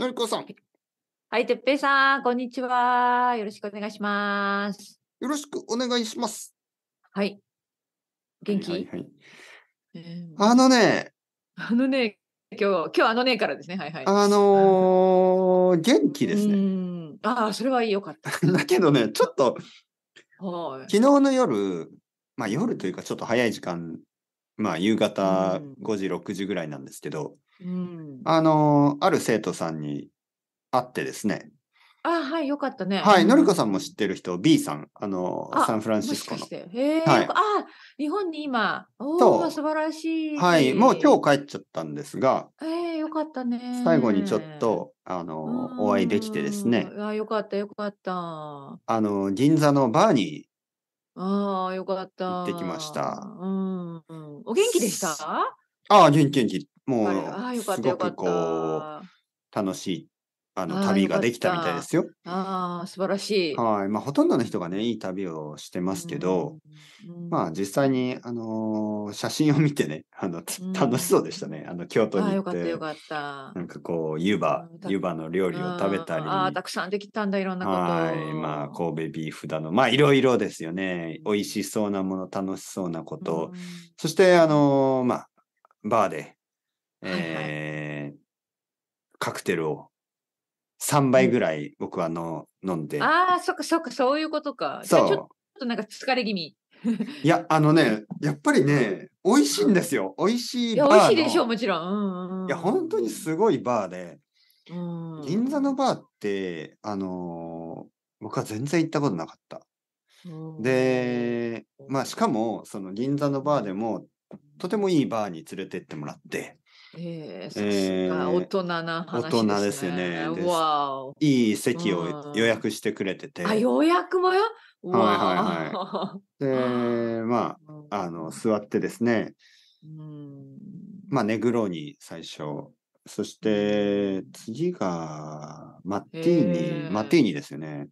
のりこさん。はい、てっぺいさん、こんにちは。よろしくお願いします。よろしくお願いします。はい。元気、はいはいはいえー、あのね。あのね、今日、今日あのねからですね。はいはい。あのー、元気ですね。ああ、それはよかった。だけどね、ちょっと、昨日の夜、まあ夜というかちょっと早い時間、まあ夕方5時、6時ぐらいなんですけど、うん、あの、ある生徒さんに会ってですね。あはい、よかったね。はい、のりこさんも知ってる人、B さん、あの、サンフランシスコの。もしへはい、あ日本に今、おお、素晴らしい。はい、もう今日帰っちゃったんですが、ええよかったね。最後にちょっと、あの、お会いできてですね。あよかった、よかった。あの、銀座のバーにああ、よかった。行ってきました。うん。お元気でしたああ、元気、元気。もうすごくこう楽しいあの旅ができたみたいですよ。ああ素晴らしい。はいまあ、ほとんどの人がねいい旅をしてますけど、うんうん、まあ実際に、あのー、写真を見てねあの、楽しそうでしたねあの京都に行ってよかったなんかこう湯葉湯葉の料理を食べたりああたくさんできたんだいろんなことはいまあ神戸ビーフだのまあいろいろですよね美味しそうなもの楽しそうなこと、そしてあのー、まあバーでえー、カクテルを3杯ぐらい僕はの、飲んで。ああ、そっかそっか、そういうことか。そう。ちょっとなんか疲れ気味。いや、あのね、やっぱりね、美味しいんですよ。美味しいバーの。いや、美味しいでしょう、もちろん。うんうん、いや、本当にすごいバーで、うん、銀座のバーって、あのー、僕は全然行ったことなかった。で、まあ、しかも、その銀座のバーでも、とてもいいバーに連れてってもらって、ええー、大人な話ですね。大人ですよね。わお。いい席を予約してくれてて。あ、予約もよはいはいはい。で、まあ、あの、座ってですね、うん、まあ、ネグローニ最初、そして次がマッティーニ、マッティーニですよね。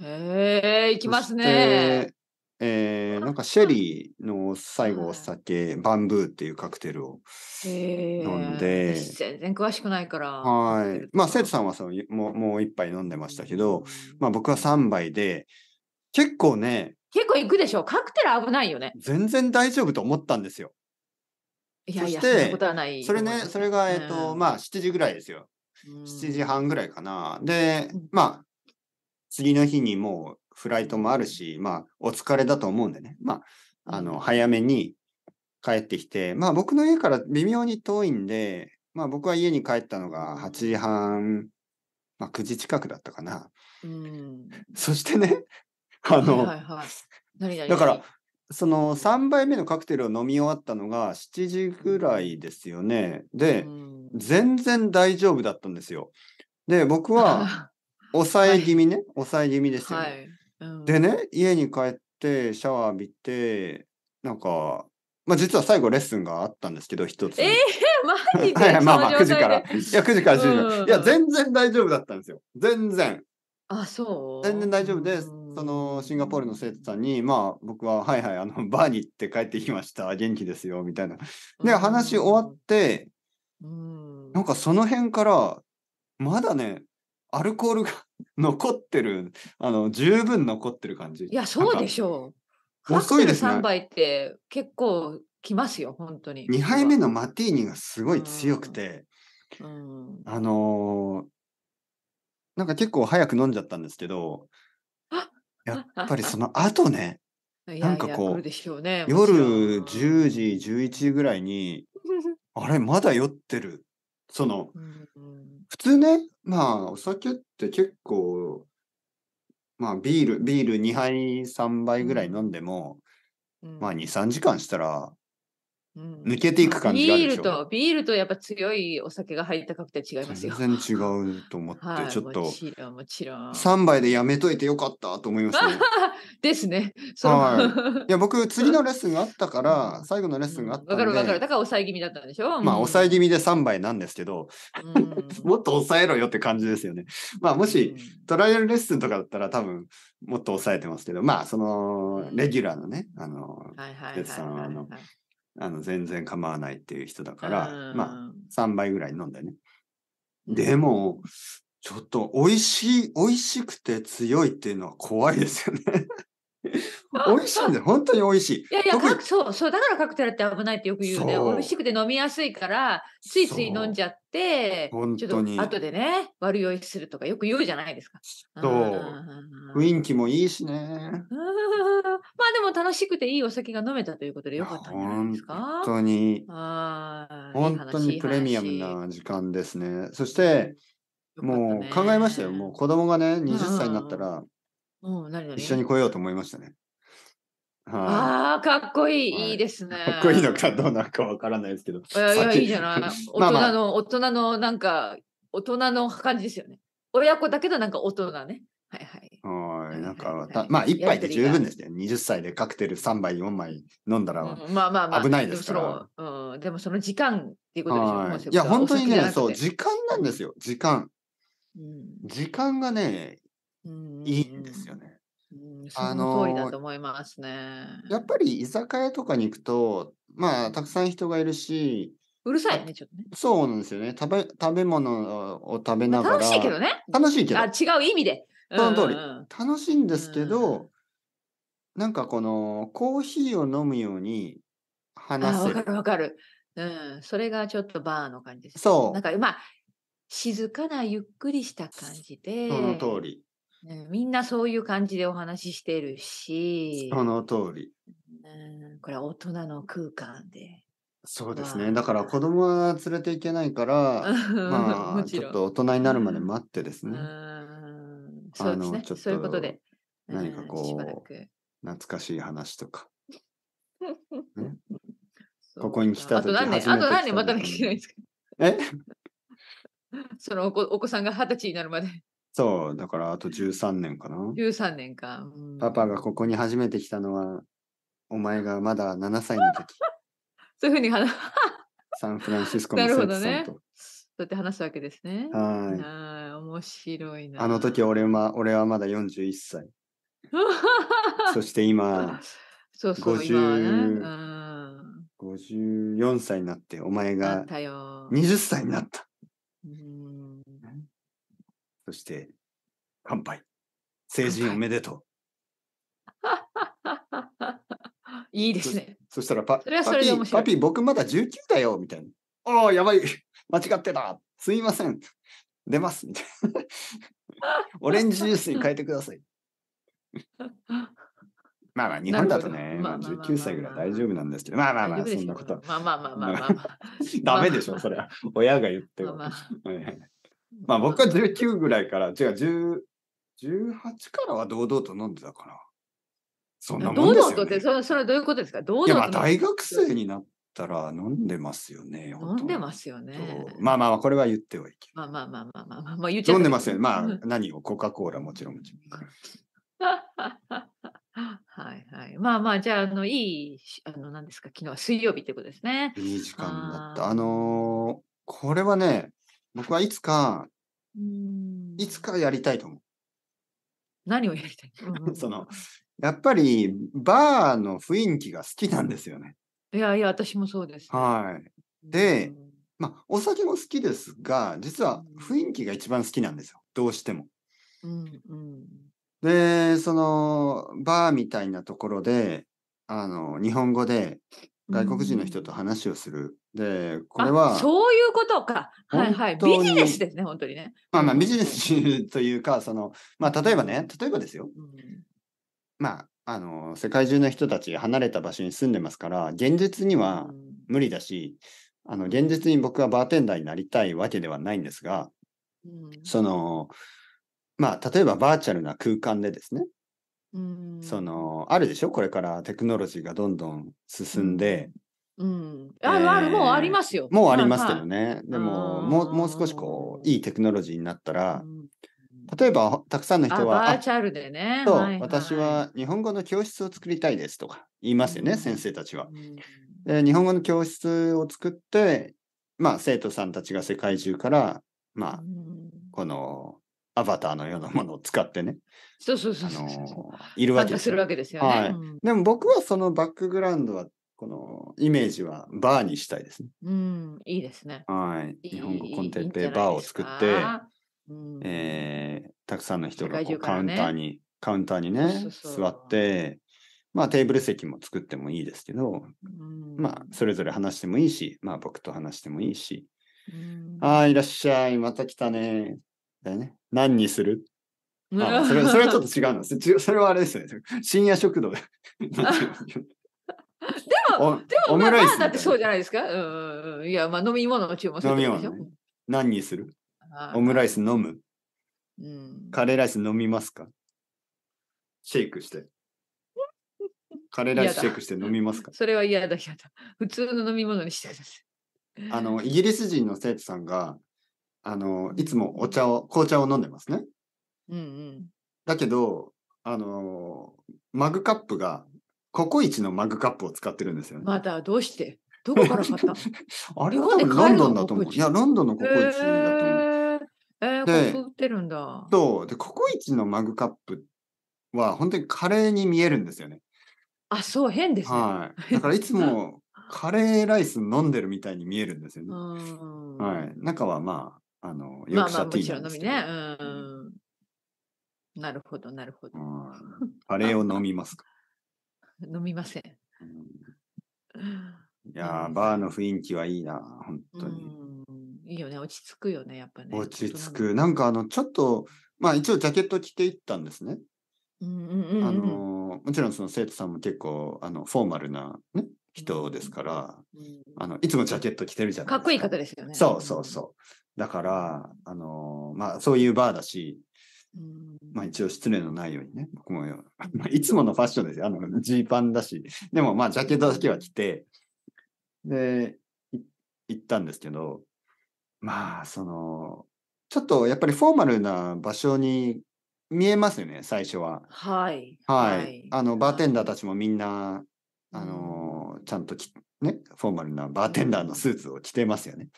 ええー、いきますね。えー、なんかシェリーの最後お酒、バンブーっていうカクテルを飲んで、えー、全然詳しくないからはいまあ生徒さんはそのももう一杯飲んでましたけど、まあ、僕は3杯で結構ね結構いくでしょカクテル危ないよね全然大丈夫と思ったんですよいやいやそなてそれねそれがえっ、ー、と、まあ7時ぐらいですよ7時半ぐらいかなでまあ次の日にもうフライトもあるし、まあ、お疲れだと思うんでね、まあ、あの、早めに帰ってきて、まあ、僕の家から微妙に遠いんで、まあ、僕は家に帰ったのが8時半、まあ、9時近くだったかな。うん、そしてね、あの、はいはいはい、だから、その3杯目のカクテルを飲み終わったのが7時ぐらいですよね。で、全然大丈夫だったんですよ。で、僕は 抑え気味ね、抑え気味ですよ、ね、はい、でね、家に帰ってシャワー浴びて、なんか、まあ実は最後レッスンがあったんですけど、一つ。ええー、マジではい、まあまあ、9時から。いや、9時から10時、うん、いや、全然大丈夫だったんですよ。全然。あ、そう全然大丈夫です。そのシンガポールの生徒さんに、まあ僕は、はいはい、あの、バーに行って帰ってきました。元気ですよ、みたいな。で、話終わって、うん、なんかその辺から、まだね、アルコールが残ってる、あの、十分残ってる感じ。いや、そうでしょう。遅いですね。3杯って結構きますよ、本当に。2杯目のマティーニがすごい強くて、うん、あのー、なんか結構早く飲んじゃったんですけど、やっぱりその後ね、なんかこう、うね、夜10時、11時ぐらいに、あれ、まだ酔ってる。その、うんうん、普通ね、まあ、お酒って結構、まあ、ビール、ビール2杯、3杯ぐらい飲んでも、うん、まあ、2、3時間したら、抜けていく感じがあるでしょビールと、ビールとやっぱ強いお酒が入ったカクテル違いますよ。全然違うと思って、はい、ちょっと。もちろん、もちろん。3杯でやめといてよかったと思いました、ね、ですね。はい。いや、僕、次のレッスンがあったから、最後のレッスンがあったわかるわかる。だから抑え気味だったんでしょまあ、抑え気味で3杯なんですけど、もっと抑えろよって感じですよね。まあ、もし、トライアルレッスンとかだったら多分、もっと抑えてますけど、まあ、その、レギュラーのね、あの、はいはいはいはい、さんは、あの全然構わないっていう人だから、まあ、3杯ぐらい飲んだよね。でも、ちょっと美味しい、美味しくて強いっていうのは怖いですよね 美味しいんだよ。本当に美味しい。いやいや、そう、そう、だからカクテルって危ないってよく言うね。美味しくて飲みやすいから、ついつい飲んじゃって、本当に。後でね、悪酔いするとかよく言うじゃないですか。そう。雰囲気もいいしね。まあでも楽しくていいお酒が飲めたということでよかったんじゃないですか。本当に。本当にプレミアムな時間ですね。そして、もう考えましたよ。もう子供がね、20歳になったら、うん、何一緒に来ようと思いましたね。はああ、かっこいい、はい、いいですね。かっこいいのかどうなのかわからないですけど。いやいや、いいじゃない。大人の、まあまあ、大人の、なんか、大人の感じですよね。親子だけど、なんか大人ね。はいはい。はい、なんか、はいはい、まあ、一杯で十分ですね。20歳でカクテル3杯、4杯飲んだら、まあまあまあ、危ないですから。うん、でもその時間っていうことでしょ。いや、本当にね、そう、時間なんですよ、時間。うん、時間がね、いいんですよね。うん、その通りだと思いますね。やっぱり居酒屋とかに行くと、まあ、たくさん人がいるし、うるさいね、ちょっとね。そうなんですよね。食べ、食べ物を食べながら。楽しいけどね。楽しいけど。あ、違う意味で。その通り。楽しいんですけど、なんかこの、コーヒーを飲むように話す。わかるわかる。うん。それがちょっとバーの感じです。そう。なんか、まあ、静かなゆっくりした感じで。その通り。みんなそういう感じでお話ししてるし、その通り。これは大人の空間で。そうですね。だから子供は連れていけないから、まあ、ちょっと大人になるまで待ってですね。そうですね。そういうことで。何かこう、懐かしい話とか。ここに来た時あと何年待たなきゃいけないんですかえ そのお子さんが二十歳になるまで。そう、だからあと13年かな。13年か。パパがここに初めて来たのは、お前がまだ7歳の時。そういうふうに話。サンフランシスコの生徒さんと。うだって話すわけですね。はい。面白いな。あの時俺は俺はまだ41歳。そして今、そうそう5 54歳になって、お前が20歳になった。うんそして、乾杯。成人おめでとう。いいですね。そしたらパ、パピー、僕まだ19だよ、みたいな。ああ、やばい。間違ってた。すいません。出ます。みたいな。オレンジジュースに変えてください。まあまあ、日本だとね、まあ、19歳ぐらい大丈夫なんですけど、まあまあまあ、そんなことまあまあまあまあまあ。ダメでしょ、それは。親が言っても。まあまあまあ僕は19ぐらいから、違う、1 8からは堂々と飲んでたかな。そんなもんですよ、ね。堂々とって、それそれどういうことですか堂々と。大学生になったら飲んでますよね。飲んでますよね。まあまあ、これは言ってはいけまあまあまあまあまあまあ、まあ、言っちゃ飲んでますよ、ね。まあ、何を、コカ・コーラもちろん。はいはい。まあまあ、じゃあ、あの、いい、あの、何ですか、昨日は水曜日ということですね。いい時間だった。あ、あのー、これはね、僕はいつか、いつかやりたいと思う。何をやりたい、その、やっぱりバーの雰囲気が好きなんですよね。いやいや、私もそうです、はい。で、まあ、お酒も好きですが、実は雰囲気が一番好きなんですよ。どうしても。うんうん、で、その、バーみたいなところで、あの、日本語で外国人の人と話をするで、これは。そういうことか。はいはい。ビジネスですね、本当にね。まあまあ、ビジネスというか、その、まあ、例えばね、例えばですよ。うん、まあ、あの、世界中の人たち離れた場所に住んでますから、現実には無理だし、うん、あの、現実に僕はバーテンダーになりたいわけではないんですが、うん、その、まあ、例えばバーチャルな空間でですね、その、あるでしょこれからテクノロジーがどんどん進んで、うん、あるある、えー、もうありますよ。もうありますけどね。でももう、もう少しこう、いいテクノロジーになったら、例えば、たくさんの人は、バーチャルでね。そう、はいはい、私は日本語の教室を作りたいですとか言いますよね、うん、先生たちは、で。日本語の教室を作って、まあ、生徒さんたちが世界中から、まあ、このアバターのようなものを使ってね。そうそうそうそう。あのー、いるわけですよ。するわけですよね、はい、でも僕はそのバックグラウンドはこのイメージはバーにしたいですね。うん、いいですね。はい。日本語コンテンペバーを作って、いいえー、たくさんの人がこう、カウンターに、カウンターにね、座って、まあテーブル席も作ってもいいですけど、うん、まあそれぞれ話してもいいし、まあ僕と話してもいいし、うん、ああ、いらっしゃい、また来たね。だよね。何にするあそれそれはちょっと違うの。それはあれですね。深夜食堂で。オでも、まあ、まあ、だってそうじゃないですか。うん。いや、まあ、飲み物の注文する飲み物、何にするオムライス飲む、うん、カレーライス飲みますかシェイクして。カレーライスシェイクして飲みますかそれは嫌だ、嫌だ。普通の飲み物にしてください。あの、イギリス人の生徒さんが、あの、いつもお茶を、紅茶を飲んでますね。うんうん。だけど、あの、マグカップがココイチのマグカップを使ってるんですよね。またどうしてどこから買った あれは多分ロンドンだと思う。いや、ロンドンのココイチだと思う。えー、えー、こ売ってるんだ。そう。で、ココイチのマグカップは本当にカレーに見えるんですよね。あ、そう、変ですね。はい。だからいつも カレーライス飲んでるみたいに見えるんですよね。はい。中はまあ、あの、よくシャティーなですね。なるほど、なるほど。カレーを飲みますか飲みません。うん、いやバーの雰囲気はいいな、本当に。いいよね、落ち着くよね、やっぱね。落ち着く。なんかあの、ちょっと、まあ一応ジャケット着ていったんですね。あのもちろんその生徒さんも結構あのフォーマルな、ね、人ですから、うんうん、あのいつもジャケット着てるじゃないですか。かっこいい方ですよね。そうそうそう。だから、あのまあそういうバーだし、まあ一応失礼のないようにね、僕も、いつものファッションですよ。ジーパンだし、でもまあジャケットだけは着て、で、行ったんですけど、まあ、その、ちょっとやっぱりフォーマルな場所に見えますよね、最初は。はい。はい。はい、あの、バーテンダーたちもみんな、あの、ちゃんとき、ね、フォーマルなバーテンダーのスーツを着てますよね。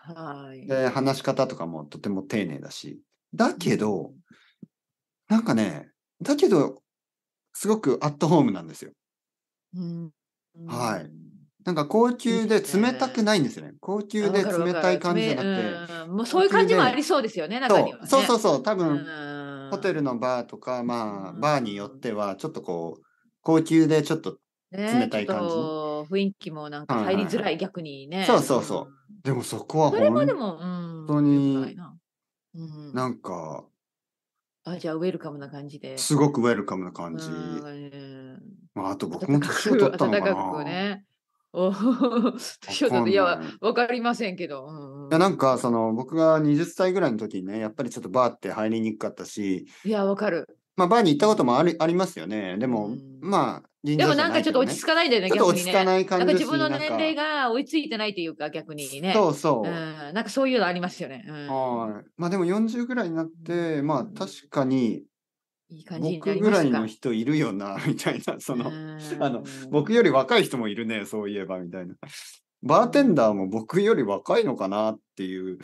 はい。で、話し方とかもとても丁寧だし、だけど、うんなんかね、だけど、すごくアットホームなんですよ。うん、はい。なんか高級で冷たくないんですよね。高級で冷たい感じじゃなくて。うもうそういう感じもありそうですよね、中には、ね、そうそうそう多分、ホテルのバーとか、まあ、バーによっては、ちょっとこう、高級でちょっと冷たい感じ。雰囲気もなんか入りづらい、逆にね。そうそうそう。でもそこは本当に、れもでも本当に、なんか、あ、じゃあウェルカムな感じで。すごくウェルカムな感じ。まあ、あと僕も年を取ったのかな。かね。お年を取いや、わかりませんけど。うんうん、いや、なんか、その、僕が20歳ぐらいの時にね、やっぱりちょっとバーって入りにくかったし。いや、わかる。まあ、バーに行ったこともありありますよね。でも、まあ、ね、でもなんかちょっと落ち着かないんだよね、ちょっと落ち着かない感じ、ね、自分の年齢が追いついてないというか、逆にね。そうそう。うん、なんかそういうのありますよね。うん、まあでも40ぐらいになって、まあ確かに、いい感じ僕ぐらいの人いるよな、みたいな、その、あの、僕より若い人もいるね、そういえば、みたいな。バーテンダーも僕より若いのかなっていう、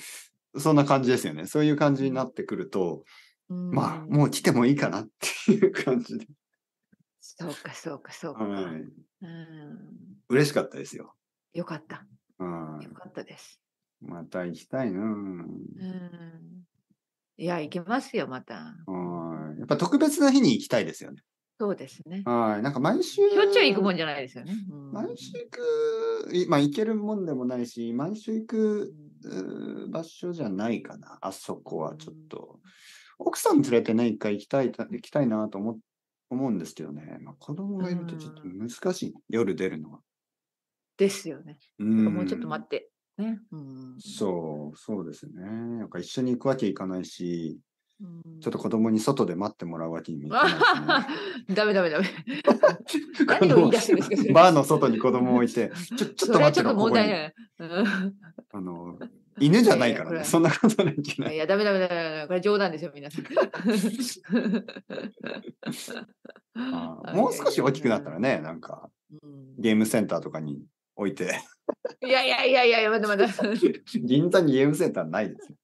そんな感じですよね。そういう感じになってくると、まあ、もう来てもいいかなっていう感じで。そうか、そうか、そうか。はい、うん嬉しかったですよ。よかった。よかったです。また行きたいな。うん。いや、行きますよ、また。はい。やっぱ特別な日に行きたいですよね。そうですね。はい。なんか毎週。しょっちゅう行くもんじゃないですよね。うん、毎週行く、まあ行けるもんでもないし、毎週行く場所じゃないかな。あそこはちょっと。うん奥さん連れてね、一回行きたい、行きたいなと思思うんですけどね、まあ、子供がいるとちょっと難しい、夜出るのは。ですよね。うん、もうちょっと待って。ね、うん、そう、そうですね。なんか一緒に行くわけいかないし、ちょっと子供に外で待ってもらうわけにもいかない、ね。ダメダメダメ。何を言い出してるんですかバーの外に子供を置いて、ちょちょっと待ってろ、ここい。あの、犬じゃないからね、そんなことないけない。いや、だめだめだめだこれ冗談ですよ、皆さん。もう少し大きくなったらね、なんか、ゲームセンターとかに置いて。いやいやいやいや、まだまだ。銀座にゲームセンターないですよ。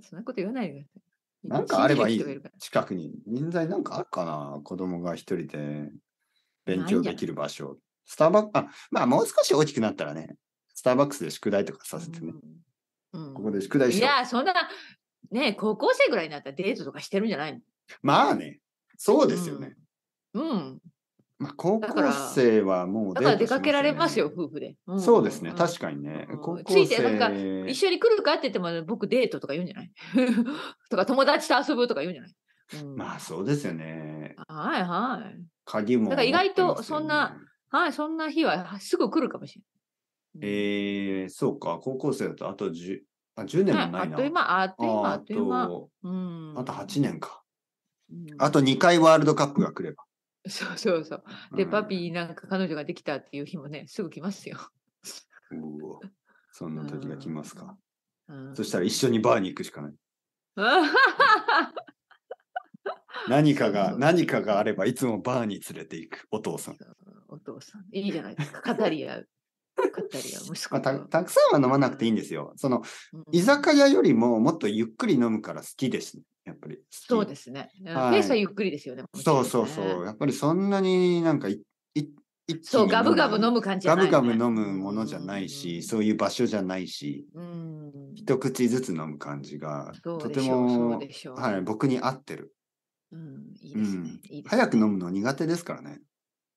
そんなこと言わないでください。なんかあればいい。近くに。人材なんかあるかな子供が一人で勉強できる場所。スターバック、あ、まあもう少し大きくなったらね、スターバックスで宿題とかさせてね。うんうん、ここで宿題しよいや、そんな、ね高校生ぐらいになったらデートとかしてるんじゃないのまあね、そうですよね。うん。うん、まあ、高校生はもう、ね、だから出かけられますよ、夫婦で。うん、そうですね、確かにね。うん、高校生ついて、なんか、一緒に来るかって言っても、僕デートとか言うんじゃない とか、友達と遊ぶとか言うんじゃない、まあ、そうですよね。はいはい。鍵も、ね、だから意外と、そんな、はい、そんな日はすぐ来るかもしれない。えー、そうか、高校生だとあと 10, あ10年もないな。あと今、あとあとうん、あと8年か、うん。あと2回ワールドカップが来れば。そうそうそう。で、パピーなんか彼女ができたっていう日もね、すぐ来ますよ。おそんな時が来ますか。そしたら一緒にバーに行くしかない。何かが、何かがあればいつもバーに連れて行くお父さん。お父さん。いいじゃないですか。語り合う。まあ、たたくさんは飲まなくていいんですよ。その、うん、居酒屋よりももっとゆっくり飲むから好きですね。やっぱり。そうですね。はい、ペースはゆっくりですよね。そうそうそう。やっぱりそんなになんかいいそうガブガブ飲む感じじゃない、ね、ガブガブ飲むものじゃないし、うん、そういう場所じゃないし、うん、一口ずつ飲む感じがとても、はい、僕に合ってる。うん、いい早く飲むの苦手ですからね。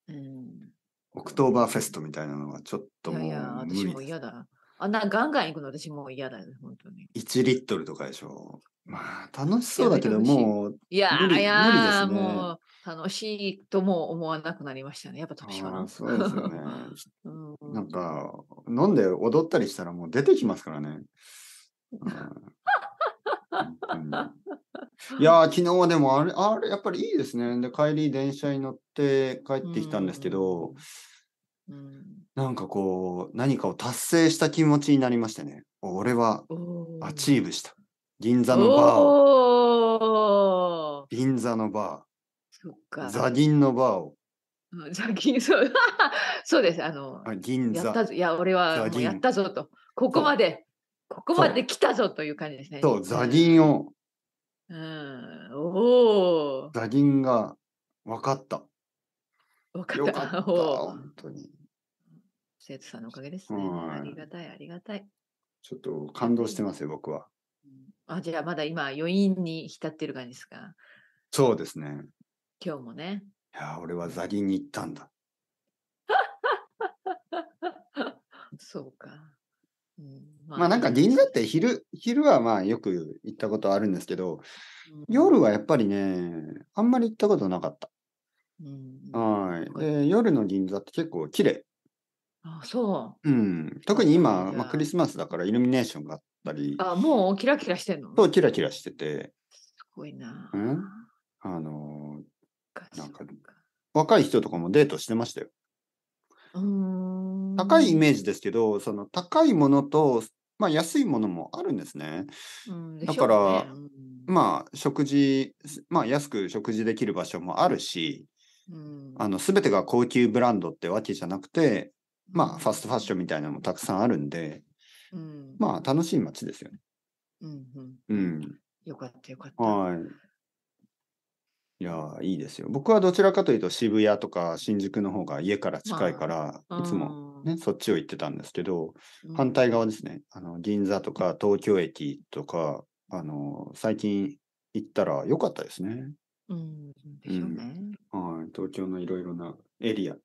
うんオクトーバーフェストみたいなのはちょっともういやいや、私も嫌だ。あんなガンガン行くの私も嫌だよ、本当に。1リットルとかでしょ。まあ、楽しそうだけど、もう、いや、いや、ね、もう、楽しいとも思わなくなりましたね。やっぱ年かそうですよね。うん、なんか、飲んで踊ったりしたらもう出てきますからね。うんいや昨日はでもあれ、あれ、やっぱりいいですね。で、帰り電車に乗って帰ってきたんですけど、うん、なんかこう、何かを達成した気持ちになりましたね。俺はアチーブした。銀座のバーを。銀座のバー。そっか。銀のバーを。ザ銀、そう そうです。あの、銀座。やったぞ。いや、俺はやったぞと。ここまで。ここまで来たぞという感じですね。そう、座銀を。うん、おお。座銀が分かった。分かった。かった本当に。生徒さんのおかげですね。ありがたい、ありがたい。ちょっと感動してますよ、僕は。あじゃあ、まだ今、余韻に浸ってる感じですか。そうですね。今日もね。いや、俺はザ銀に行ったんだ。そうか。まあなんか銀座って昼、昼はまあよく行ったことあるんですけど、夜はやっぱりね、あんまり行ったことなかった。はい。で、夜の銀座って結構綺麗。あ、そう。うん。特に今、まあ、クリスマスだからイルミネーションがあったり。あ、もうキラキラしてんのそう、キラキラしてて。すごいな。うんあのー、なんか、若い人とかもデートしてましたよ。高いイメージですけど、その高いものと、まあ、安いものもあるんですね。だから、まあ、食事、まあ、安く食事できる場所もあるし、あの、全てが高級ブランドってわけじゃなくて、まあ、ファストファッションみたいなのもたくさんあるんで、うん、まあ、楽しい街ですよね。うん、うん、うん。よかったよかった。はい。いやいいですよ。僕はどちらかというと渋谷とか新宿の方が家から近いから、いつも、ね、そっちを行ってたんですけど、反対側ですね、あの銀座とか東京駅とか、あの最近行ったら良かったですね。うん、うはい、東京のいろいろなエリア。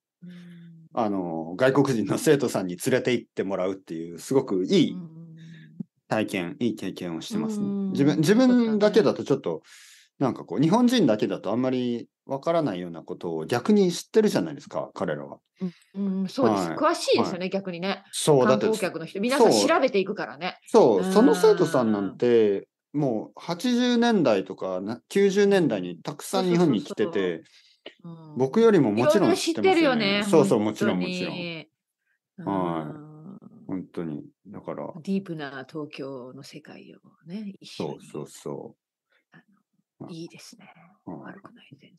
あの外国人の生徒さんに連れて行ってもらうっていうすごくいい体験、いい経験をしてますね。自分自分だけだとちょっとなんかこう、日本人だけだとあんまりわからないようなことを逆に知ってるじゃないですか、彼らは。うん、そうです、はい、詳しいですよね、はい、逆にね。そう、だって。観光客の人、皆さん調べていくからね。そう、その生徒さんなんて、もう80年代とか90年代にたくさん日本に来てて、僕よりももちろん知って、るよね。そうそう、もちろんもちろん。はい。本当に。だから。ディープな東京の世界をね、そうそうそう。いいですね。悪くない、全然。